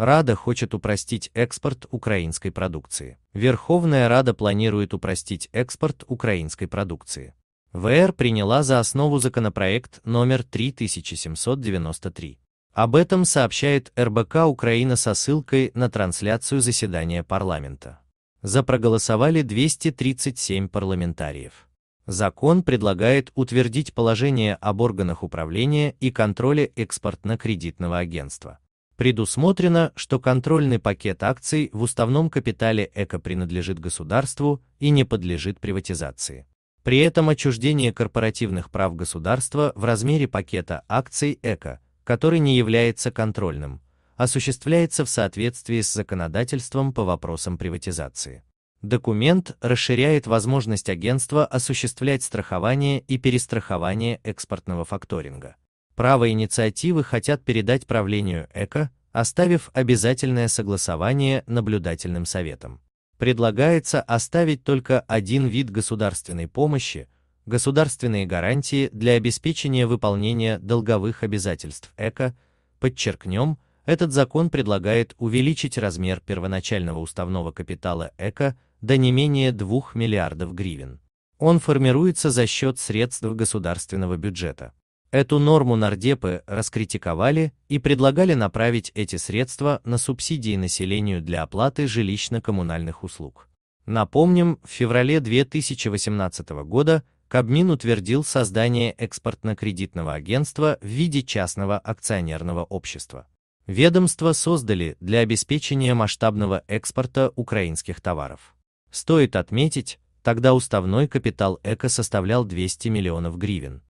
Рада хочет упростить экспорт украинской продукции. Верховная Рада планирует упростить экспорт украинской продукции. ВР приняла за основу законопроект номер 3793. Об этом сообщает РБК Украина со ссылкой на трансляцию заседания парламента. За проголосовали 237 парламентариев. Закон предлагает утвердить положение об органах управления и контроля экспортно-кредитного агентства. Предусмотрено, что контрольный пакет акций в уставном капитале ЭКО принадлежит государству и не подлежит приватизации. При этом отчуждение корпоративных прав государства в размере пакета акций ЭКО, который не является контрольным, осуществляется в соответствии с законодательством по вопросам приватизации. Документ расширяет возможность агентства осуществлять страхование и перестрахование экспортного факторинга. Право инициативы хотят передать правлению ЭКО, оставив обязательное согласование наблюдательным советом. Предлагается оставить только один вид государственной помощи – государственные гарантии для обеспечения выполнения долговых обязательств ЭКО. Подчеркнем, этот закон предлагает увеличить размер первоначального уставного капитала ЭКО до не менее 2 миллиардов гривен. Он формируется за счет средств государственного бюджета. Эту норму нардепы раскритиковали и предлагали направить эти средства на субсидии населению для оплаты жилищно-коммунальных услуг. Напомним, в феврале 2018 года Кабмин утвердил создание экспортно-кредитного агентства в виде частного акционерного общества. Ведомство создали для обеспечения масштабного экспорта украинских товаров. Стоит отметить, тогда уставной капитал ЭКО составлял 200 миллионов гривен –